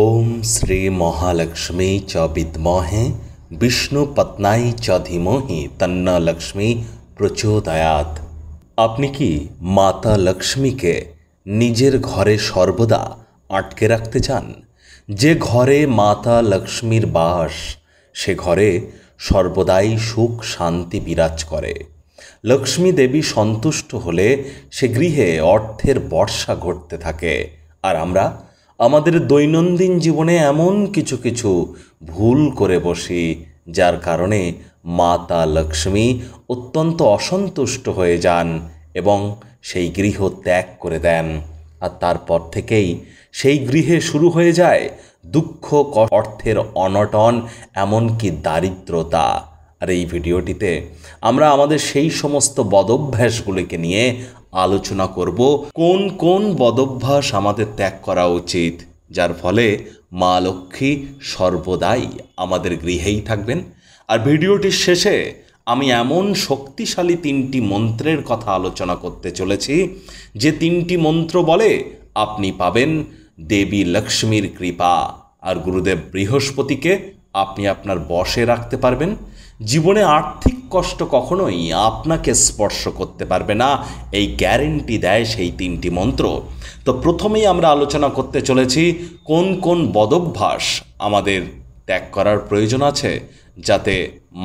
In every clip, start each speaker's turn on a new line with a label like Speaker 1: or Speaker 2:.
Speaker 1: ওম শ্রী মহালক্ষ্মী চ বিদ্মহে বিষ্ণু পত্নাই চ ধীমহি তন্ন লক্ষ্মী প্রচোদয়াত আপনি কি মাতা লক্ষ্মীকে নিজের ঘরে সর্বদা আটকে রাখতে চান যে ঘরে মাতা লক্ষ্মীর বাস সে ঘরে সর্বদাই সুখ শান্তি বিরাজ করে লক্ষ্মী দেবী সন্তুষ্ট হলে সে গৃহে অর্থের বর্ষা ঘটতে থাকে আর আমরা আমাদের দৈনন্দিন জীবনে এমন কিছু কিছু ভুল করে বসি যার কারণে মাতা লক্ষ্মী অত্যন্ত অসন্তুষ্ট হয়ে যান এবং সেই গৃহ ত্যাগ করে দেন আর তারপর থেকেই সেই গৃহে শুরু হয়ে যায় দুঃখ অর্থের অনটন এমনকি দারিদ্রতা আর এই ভিডিওটিতে আমরা আমাদের সেই সমস্ত বদভ্যাসগুলিকে নিয়ে আলোচনা করব কোন কোন বদভ্যাস আমাদের ত্যাগ করা উচিত যার ফলে মা লক্ষ্মী সর্বদাই আমাদের গৃহেই থাকবেন আর ভিডিওটির শেষে আমি এমন শক্তিশালী তিনটি মন্ত্রের কথা আলোচনা করতে চলেছি যে তিনটি মন্ত্র বলে আপনি পাবেন দেবী লক্ষ্মীর কৃপা আর গুরুদেব বৃহস্পতিকে আপনি আপনার বশে রাখতে পারবেন জীবনে আর্থিক কষ্ট কখনোই আপনাকে স্পর্শ করতে পারবে না এই গ্যারেন্টি দেয় সেই তিনটি মন্ত্র তো প্রথমেই আমরা আলোচনা করতে চলেছি কোন কোন বদভ্যাস আমাদের ত্যাগ করার প্রয়োজন আছে যাতে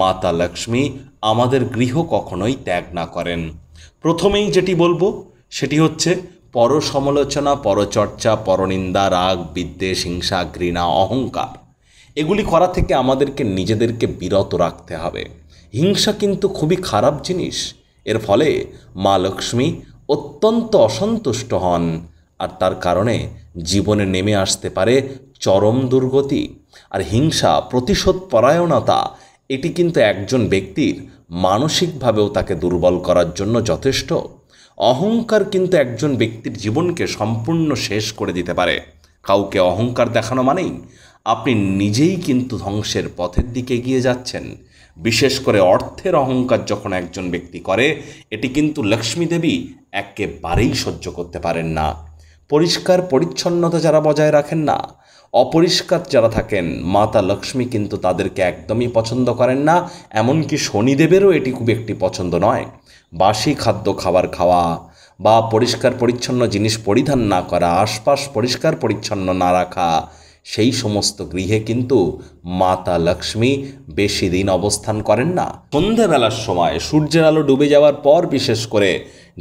Speaker 1: মাতা লক্ষ্মী আমাদের গৃহ কখনোই ত্যাগ না করেন প্রথমেই যেটি বলবো সেটি হচ্ছে পর সমালোচনা পরচর্চা পরনিন্দা রাগ বিদ্বেষ হিংসা ঘৃণা অহংকার এগুলি করা থেকে আমাদেরকে নিজেদেরকে বিরত রাখতে হবে হিংসা কিন্তু খুবই খারাপ জিনিস এর ফলে মা লক্ষ্মী অত্যন্ত অসন্তুষ্ট হন আর তার কারণে জীবনে নেমে আসতে পারে চরম দুর্গতি আর হিংসা প্রতিশোধ পরায়ণতা এটি কিন্তু একজন ব্যক্তির মানসিকভাবেও তাকে দুর্বল করার জন্য যথেষ্ট অহংকার কিন্তু একজন ব্যক্তির জীবনকে সম্পূর্ণ শেষ করে দিতে পারে কাউকে অহংকার দেখানো মানেই আপনি নিজেই কিন্তু ধ্বংসের পথের দিকে এগিয়ে যাচ্ছেন বিশেষ করে অর্থের অহংকার যখন একজন ব্যক্তি করে এটি কিন্তু লক্ষ্মী দেবী একেবারেই সহ্য করতে পারেন না পরিষ্কার পরিচ্ছন্নতা যারা বজায় রাখেন না অপরিষ্কার যারা থাকেন মাতা লক্ষ্মী কিন্তু তাদেরকে একদমই পছন্দ করেন না এমনকি শনিদেবেরও এটি খুব একটি পছন্দ নয় বাসি খাদ্য খাবার খাওয়া বা পরিষ্কার পরিচ্ছন্ন জিনিস পরিধান না করা আশপাশ পরিষ্কার পরিচ্ছন্ন না রাখা সেই সমস্ত গৃহে কিন্তু মাতা লক্ষ্মী বেশি দিন অবস্থান করেন না সন্ধ্যাবেলার সময় সূর্যের আলো ডুবে যাওয়ার পর বিশেষ করে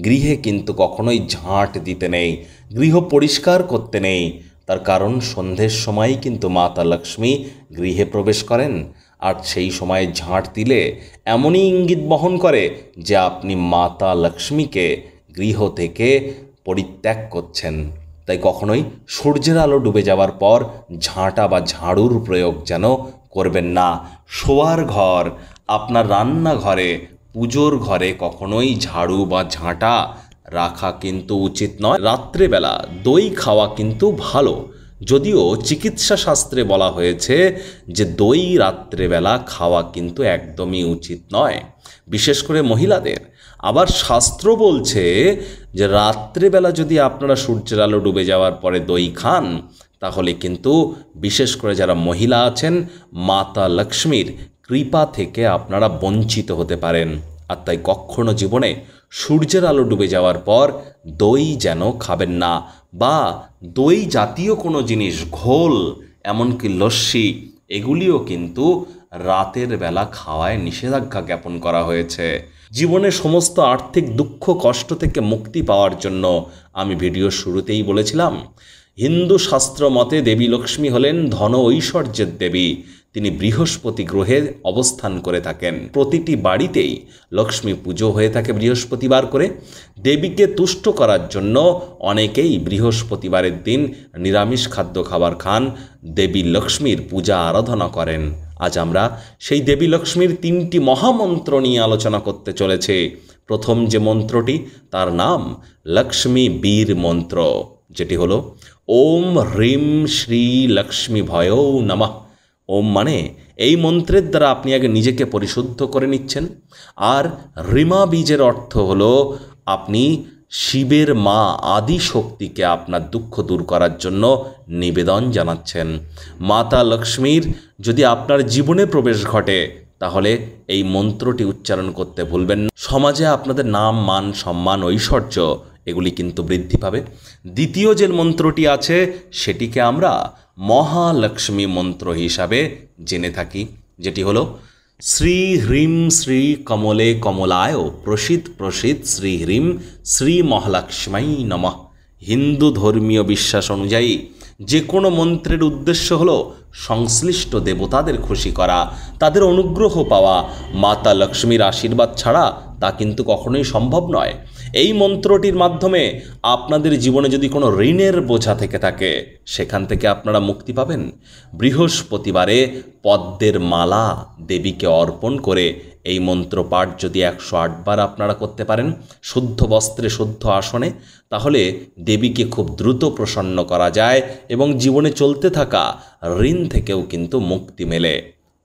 Speaker 1: গৃহে কিন্তু কখনোই ঝাঁট দিতে নেই গৃহ পরিষ্কার করতে নেই তার কারণ সন্ধ্যের সময়ই কিন্তু মাতা লক্ষ্মী গৃহে প্রবেশ করেন আর সেই সময়ে ঝাঁট দিলে এমনই ইঙ্গিত বহন করে যে আপনি মাতা লক্ষ্মীকে গৃহ থেকে পরিত্যাগ করছেন তাই কখনোই সূর্যের আলো ডুবে যাওয়ার পর ঝাঁটা বা ঝাড়ুর প্রয়োগ যেন করবেন না শোয়ার ঘর আপনার রান্নাঘরে পুজোর ঘরে কখনোই ঝাড়ু বা ঝাঁটা রাখা কিন্তু উচিত নয় রাত্রেবেলা দই খাওয়া কিন্তু ভালো যদিও চিকিৎসা শাস্ত্রে বলা হয়েছে যে দই রাত্রেবেলা খাওয়া কিন্তু একদমই উচিত নয় বিশেষ করে মহিলাদের আবার শাস্ত্র বলছে যে রাত্রেবেলা যদি আপনারা সূর্যের আলো ডুবে যাওয়ার পরে দই খান তাহলে কিন্তু বিশেষ করে যারা মহিলা আছেন মাতা লক্ষ্মীর কৃপা থেকে আপনারা বঞ্চিত হতে পারেন আর তাই কখনো জীবনে সূর্যের আলো ডুবে যাওয়ার পর দই যেন খাবেন না বা দই জাতীয় কোনো জিনিস ঘোল এমনকি লস্যি এগুলিও কিন্তু রাতের বেলা খাওয়ায় নিষেধাজ্ঞা জ্ঞাপন করা হয়েছে জীবনে সমস্ত আর্থিক দুঃখ কষ্ট থেকে মুক্তি পাওয়ার জন্য আমি ভিডিও শুরুতেই বলেছিলাম হিন্দু শাস্ত্র মতে দেবী লক্ষ্মী হলেন ধন ঐশ্বর্যের দেবী তিনি বৃহস্পতি গ্রহে অবস্থান করে থাকেন প্রতিটি বাড়িতেই লক্ষ্মী পুজো হয়ে থাকে বৃহস্পতিবার করে দেবীকে তুষ্ট করার জন্য অনেকেই বৃহস্পতিবারের দিন নিরামিষ খাদ্য খাবার খান দেবী লক্ষ্মীর পূজা আরাধনা করেন আজ আমরা সেই দেবী লক্ষ্মীর তিনটি মহামন্ত্র নিয়ে আলোচনা করতে চলেছে প্রথম যে মন্ত্রটি তার নাম লক্ষ্মী বীর মন্ত্র যেটি হল ওম হ্রিম শ্রী লক্ষ্মী ভয় নমঃ ওম মানে এই মন্ত্রের দ্বারা আপনি আগে নিজেকে পরিশুদ্ধ করে নিচ্ছেন আর রিমা বীজের অর্থ হল আপনি শিবের মা আদি শক্তিকে আপনার দুঃখ দূর করার জন্য নিবেদন জানাচ্ছেন মাতা লক্ষ্মীর যদি আপনার জীবনে প্রবেশ ঘটে তাহলে এই মন্ত্রটি উচ্চারণ করতে ভুলবেন সমাজে আপনাদের নাম মান সম্মান ঐশ্বর্য এগুলি কিন্তু বৃদ্ধি পাবে দ্বিতীয় যে মন্ত্রটি আছে সেটিকে আমরা মহালক্ষ্মী মন্ত্র হিসাবে জেনে থাকি যেটি হলো শ্রী হ্রিম শ্রী কমলে কমলায় প্রসিদ প্রসিদ শ্রী হ্রিম শ্রী মহালক্ষ্মাই নম হিন্দু ধর্মীয় বিশ্বাস অনুযায়ী যে কোনো মন্ত্রের উদ্দেশ্য হল সংশ্লিষ্ট দেবতাদের খুশি করা তাদের অনুগ্রহ পাওয়া মাতা লক্ষ্মীর আশীর্বাদ ছাড়া তা কিন্তু কখনোই সম্ভব নয় এই মন্ত্রটির মাধ্যমে আপনাদের জীবনে যদি কোনো ঋণের বোঝা থেকে থাকে সেখান থেকে আপনারা মুক্তি পাবেন বৃহস্পতিবারে পদ্মের মালা দেবীকে অর্পণ করে এই মন্ত্র পাঠ যদি একশো আটবার আপনারা করতে পারেন শুদ্ধ বস্ত্রে শুদ্ধ আসনে তাহলে দেবীকে খুব দ্রুত প্রসন্ন করা যায় এবং জীবনে চলতে থাকা ঋণ থেকেও কিন্তু মুক্তি মেলে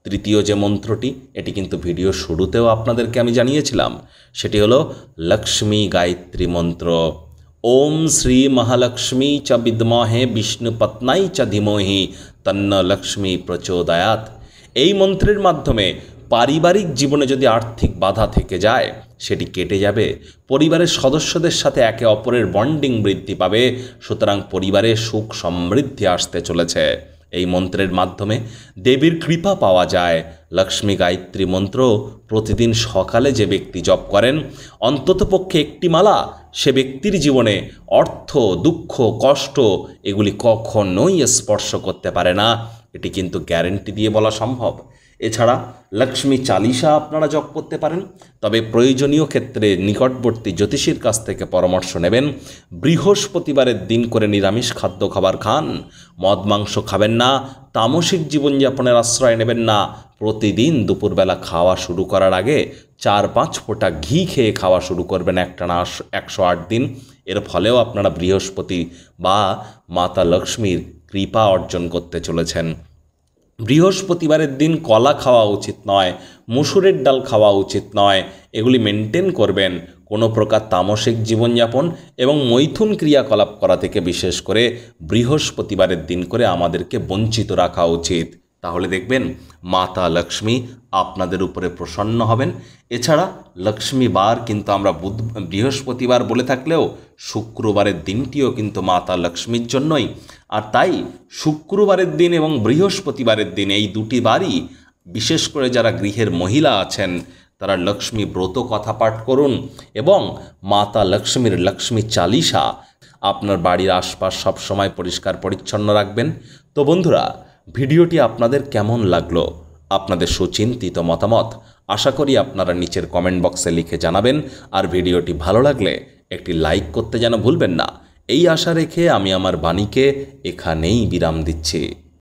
Speaker 1: তৃতীয় যে মন্ত্রটি এটি কিন্তু ভিডিও শুরুতেও আপনাদেরকে আমি জানিয়েছিলাম সেটি হলো লক্ষ্মী গায়ত্রী মন্ত্র ওম শ্রী মহালক্ষ্মী চ বিদ্মহে বিষ্ণু পত্নাই চ ধীমহি তন্ন লক্ষ্মী প্রচোদয়াত এই মন্ত্রের মাধ্যমে পারিবারিক জীবনে যদি আর্থিক বাধা থেকে যায় সেটি কেটে যাবে পরিবারের সদস্যদের সাথে একে অপরের বন্ডিং বৃদ্ধি পাবে সুতরাং পরিবারে সুখ সমৃদ্ধি আসতে চলেছে এই মন্ত্রের মাধ্যমে দেবীর কৃপা পাওয়া যায় লক্ষ্মী গায়ত্রী মন্ত্র প্রতিদিন সকালে যে ব্যক্তি জপ করেন অন্ততপক্ষে একটি মালা সে ব্যক্তির জীবনে অর্থ দুঃখ কষ্ট এগুলি কখনোই স্পর্শ করতে পারে না এটি কিন্তু গ্যারেন্টি দিয়ে বলা সম্ভব এছাড়া লক্ষ্মী চালিশা আপনারা জপ করতে পারেন তবে প্রয়োজনীয় ক্ষেত্রে নিকটবর্তী জ্যোতিষীর কাছ থেকে পরামর্শ নেবেন বৃহস্পতিবারের দিন করে নিরামিষ খাদ্য খাবার খান মদ মাংস খাবেন না তামসিক জীবনযাপনের আশ্রয় নেবেন না প্রতিদিন দুপুরবেলা খাওয়া শুরু করার আগে চার পাঁচ ফোঁটা ঘি খেয়ে খাওয়া শুরু করবেন একটানা একশো আট দিন এর ফলেও আপনারা বৃহস্পতি বা মাতা লক্ষ্মীর কৃপা অর্জন করতে চলেছেন বৃহস্পতিবারের দিন কলা খাওয়া উচিত নয় মুসুরের ডাল খাওয়া উচিত নয় এগুলি মেনটেন করবেন কোনো প্রকার তামসিক জীবনযাপন এবং মৈথুন ক্রিয়াকলাপ করা থেকে বিশেষ করে বৃহস্পতিবারের দিন করে আমাদেরকে বঞ্চিত রাখা উচিত তাহলে দেখবেন মাতা লক্ষ্মী আপনাদের উপরে প্রসন্ন হবেন এছাড়া লক্ষ্মীবার কিন্তু আমরা বুধ বৃহস্পতিবার বলে থাকলেও শুক্রবারের দিনটিও কিন্তু মাতা লক্ষ্মীর জন্যই আর তাই শুক্রবারের দিন এবং বৃহস্পতিবারের দিন এই দুটি বারই বিশেষ করে যারা গৃহের মহিলা আছেন তারা লক্ষ্মী ব্রত কথা পাঠ করুন এবং মাতা লক্ষ্মীর লক্ষ্মী চালিসা আপনার বাড়ির আশপাশ সবসময় পরিষ্কার পরিচ্ছন্ন রাখবেন তো বন্ধুরা ভিডিওটি আপনাদের কেমন লাগলো আপনাদের সুচিন্তিত মতামত আশা করি আপনারা নিচের কমেন্ট বক্সে লিখে জানাবেন আর ভিডিওটি ভালো লাগলে একটি লাইক করতে যেন ভুলবেন না এই আশা রেখে আমি আমার বাণীকে এখানেই বিরাম দিচ্ছি